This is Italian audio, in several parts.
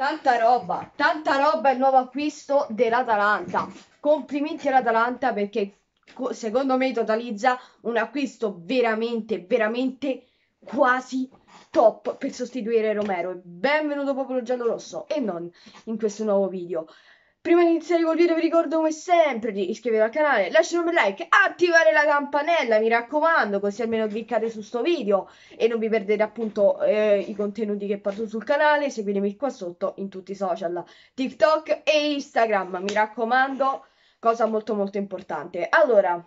Tanta roba, tanta roba il nuovo acquisto dell'Atalanta. Complimenti all'Atalanta perché secondo me totalizza un acquisto veramente, veramente quasi top per sostituire Romero. Benvenuto popolo giallo rosso e non in questo nuovo video. Prima di iniziare col video vi ricordo come sempre di iscrivervi al canale, lasciare un bel like, attivare la campanella, mi raccomando, così almeno cliccate su sto video e non vi perdete appunto eh, i contenuti che porto sul canale, seguitemi qua sotto in tutti i social, TikTok e Instagram, mi raccomando, cosa molto molto importante. Allora,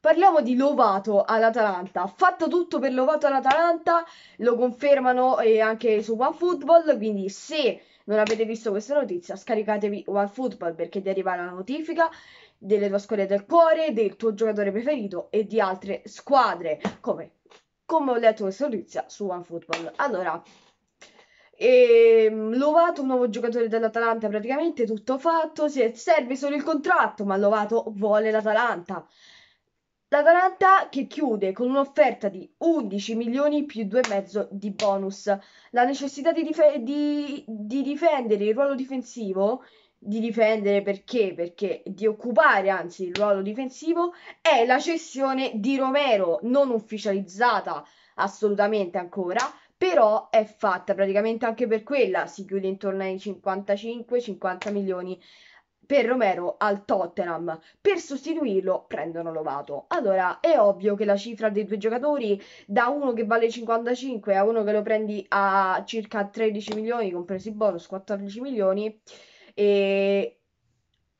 Parliamo di Lovato all'Atalanta. fatto tutto per Lovato all'Atalanta, lo confermano eh, anche su OneFootball, quindi se non avete visto questa notizia, scaricatevi OneFootball perché ti arriva la notifica delle tue squadre del cuore, del tuo giocatore preferito e di altre squadre, come, come ho letto questa notizia su OneFootball. Allora, e ehm, Lovato, un nuovo giocatore dell'Atalanta, praticamente tutto fatto, serve solo il contratto, ma Lovato vuole l'Atalanta. L'Atalanta che chiude con un'offerta di 11 milioni più 2,5 di bonus. La necessità di, dif- di, di, difendere il ruolo difensivo, di difendere perché? Perché di occupare anzi il ruolo difensivo è la cessione di Romero, non ufficializzata assolutamente ancora, però è fatta praticamente anche per quella, si chiude intorno ai 55-50 milioni per Romero al Tottenham. Per sostituirlo prendono Lovato. Allora è ovvio che la cifra dei due giocatori, da uno che vale 55 a uno che lo prendi a circa 13 milioni, compresi i bonus 14 milioni, e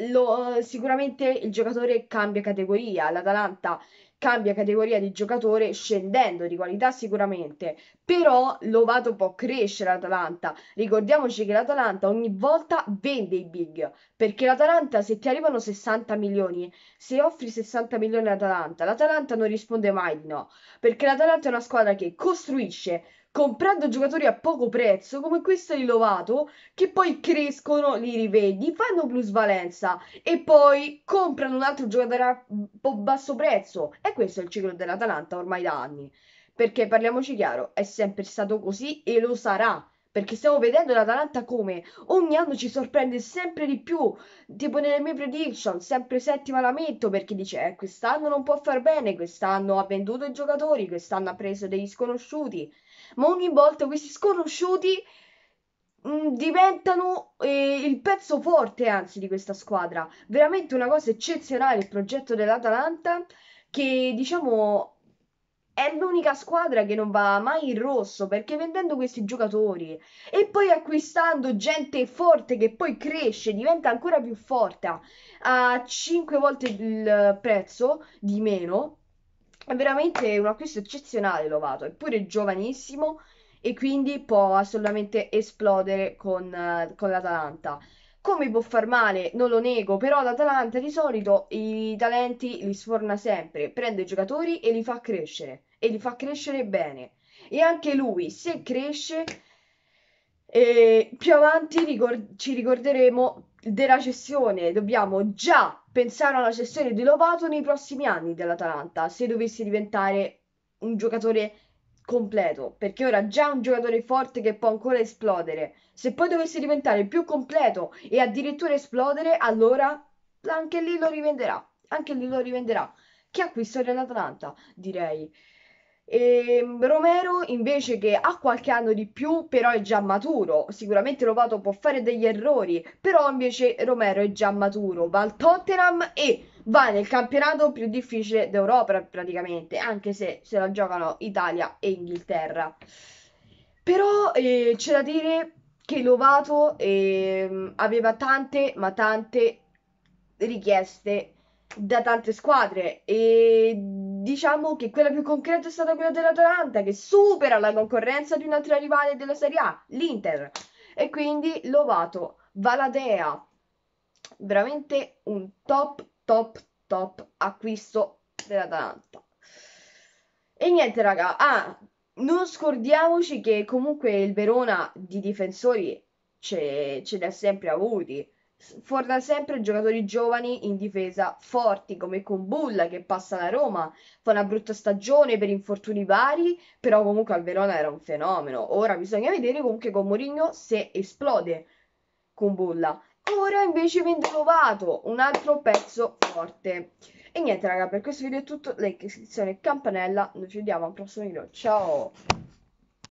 lo, sicuramente il giocatore cambia categoria. L'Atalanta cambia categoria di giocatore scendendo di qualità sicuramente, però Lovato può crescere l'Atalanta. Ricordiamoci che l'Atalanta ogni volta vende i big, perché l'Atalanta se ti arrivano 60 milioni, se offri 60 milioni all'Atalanta, l'Atalanta non risponde mai di no, perché l'Atalanta è una squadra che costruisce, comprando giocatori a poco prezzo come questo di Lovato che poi crescono, li rivendi, fanno plusvalenza e poi comprano un altro giocatore a mm, basso prezzo. E questo è il ciclo dell'Atalanta ormai da anni. Perché parliamoci chiaro, è sempre stato così e lo sarà perché stiamo vedendo l'Atalanta come ogni anno ci sorprende sempre di più, tipo nelle mie prediction, sempre settima la metto perché dice eh, quest'anno non può far bene, quest'anno ha venduto i giocatori, quest'anno ha preso degli sconosciuti ma ogni volta questi sconosciuti mh, mm, diventano eh, il pezzo forte anzi di questa squadra veramente una cosa eccezionale il progetto dell'Atalanta che diciamo è l'unica squadra che non va mai in rosso perché vendendo questi giocatori e poi acquistando gente forte che poi cresce, diventa ancora più forte a 5 volte il prezzo di meno. È veramente un acquisto eccezionale Lovato, è pure giovanissimo e quindi può assolutamente esplodere con, eh, con l'Atalanta. Come può far male, non lo nego, però l'Atalanta di solito i talenti li sforna sempre, prende i giocatori e li fa crescere, e li fa crescere bene. E anche lui, se cresce, eh, più avanti ricord- ci ricorderemo della cessione dobbiamo già pensare alla cessione di Lovato nei prossimi anni dell'Atalanta se dovesse diventare un giocatore completo perché ora già è un giocatore forte che può ancora esplodere se poi dovesse diventare più completo e addirittura esplodere allora anche lì lo rivenderà anche lì lo rivenderà che acquisto dell'Atalanta direi e ehm, Romero invece che ha qualche anno di più, però è già maturo. Sicuramente Lovato può fare degli errori, però invece Romero è già maturo. Va al Tottenham e va nel campionato più difficile d'Europa praticamente, anche se se la giocano Italia e Inghilterra. Però eh, c'è da dire che Lovato eh, aveva tante, ma tante richieste da tante squadre e diciamo che quella più concreta è stata quella dell'Atalanta, che supera la concorrenza di un'altra rivale della Serie A, l'Inter. E quindi Lovato, Valadea, veramente un top, top, top acquisto dell'Atalanta. E niente, raga. Ah, non scordiamoci che comunque il Verona di difensori ce, ce li ha sempre avuti fuori da sempre giocatori giovani in difesa forti come Kumbulla che passa alla Roma, fa una brutta stagione per infortuni vari, però comunque al Verona era un fenomeno. Ora bisogna vedere comunque con Mourinho se esplode Kumbulla. Ora invece viene trovato un altro pezzo forte. E niente raga, per questo video è tutto, like, iscrizione, e campanella, noi ci vediamo al prossimo video, ciao!